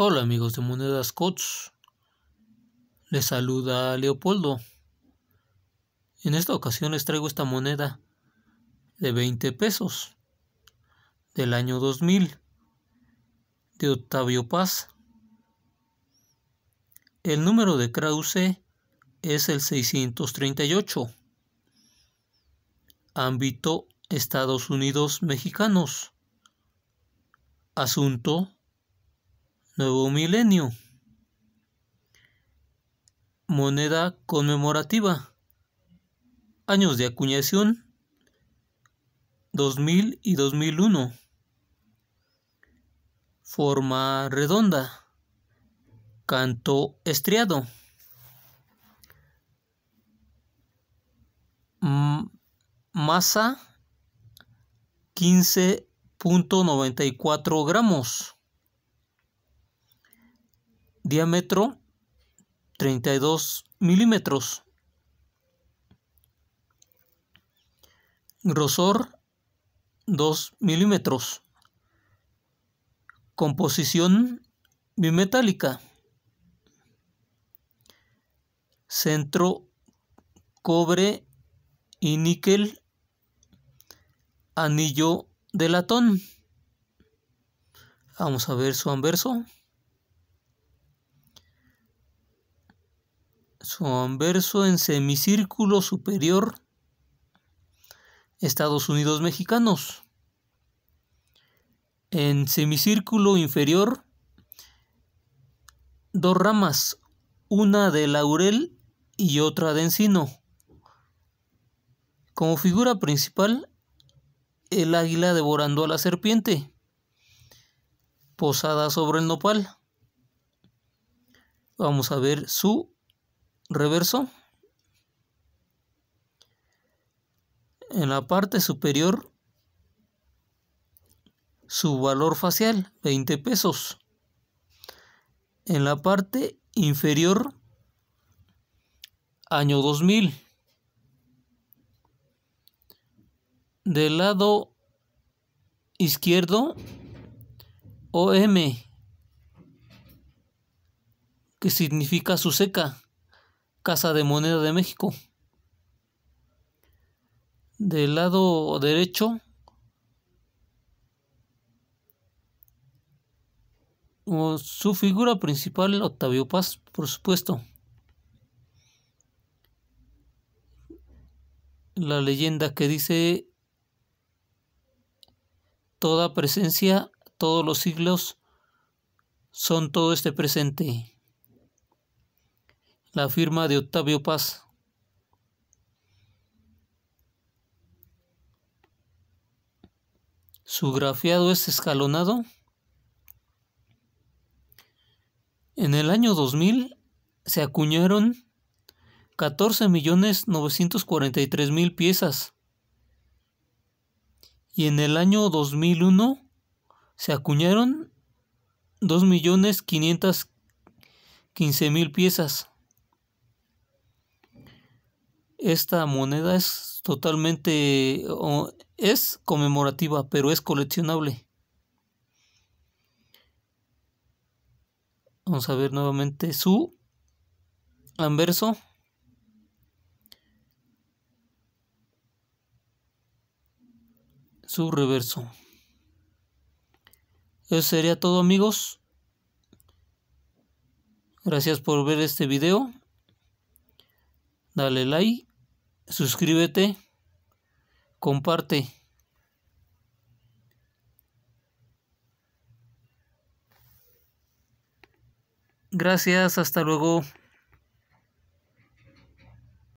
Hola amigos de Monedas Cots, les saluda Leopoldo. En esta ocasión les traigo esta moneda de 20 pesos del año 2000 de Octavio Paz. El número de Krause es el 638. Ámbito Estados Unidos Mexicanos. Asunto Nuevo milenio. Moneda conmemorativa. Años de acuñación 2000 y 2001. Forma redonda. Canto estriado. noventa masa 15.94 gramos diámetro 32 milímetros, grosor 2 milímetros, composición bimetálica, centro cobre y níquel, anillo de latón. Vamos a ver su anverso. anverso en semicírculo superior, Estados Unidos mexicanos. En semicírculo inferior, dos ramas, una de laurel y otra de encino. Como figura principal, el águila devorando a la serpiente, posada sobre el nopal. Vamos a ver su reverso. En la parte superior, su valor facial, 20 pesos. En la parte inferior, año 2000. Del lado izquierdo, OM, que significa su seca. Casa de Moneda de México. Del lado derecho, su figura principal, Octavio Paz, por supuesto. La leyenda que dice, toda presencia, todos los siglos, son todo este presente la firma de Octavio Paz. Su grafiado es escalonado. En el año 2000 se acuñaron 14.943.000 piezas. Y en el año 2001 se acuñaron 2.515.000 piezas esta moneda es totalmente, es conmemorativa, pero es coleccionable. Vamos a ver nuevamente su anverso. Su reverso. Eso sería todo amigos. Gracias por ver este video. Dale like suscríbete, comparte. Gracias, hasta luego.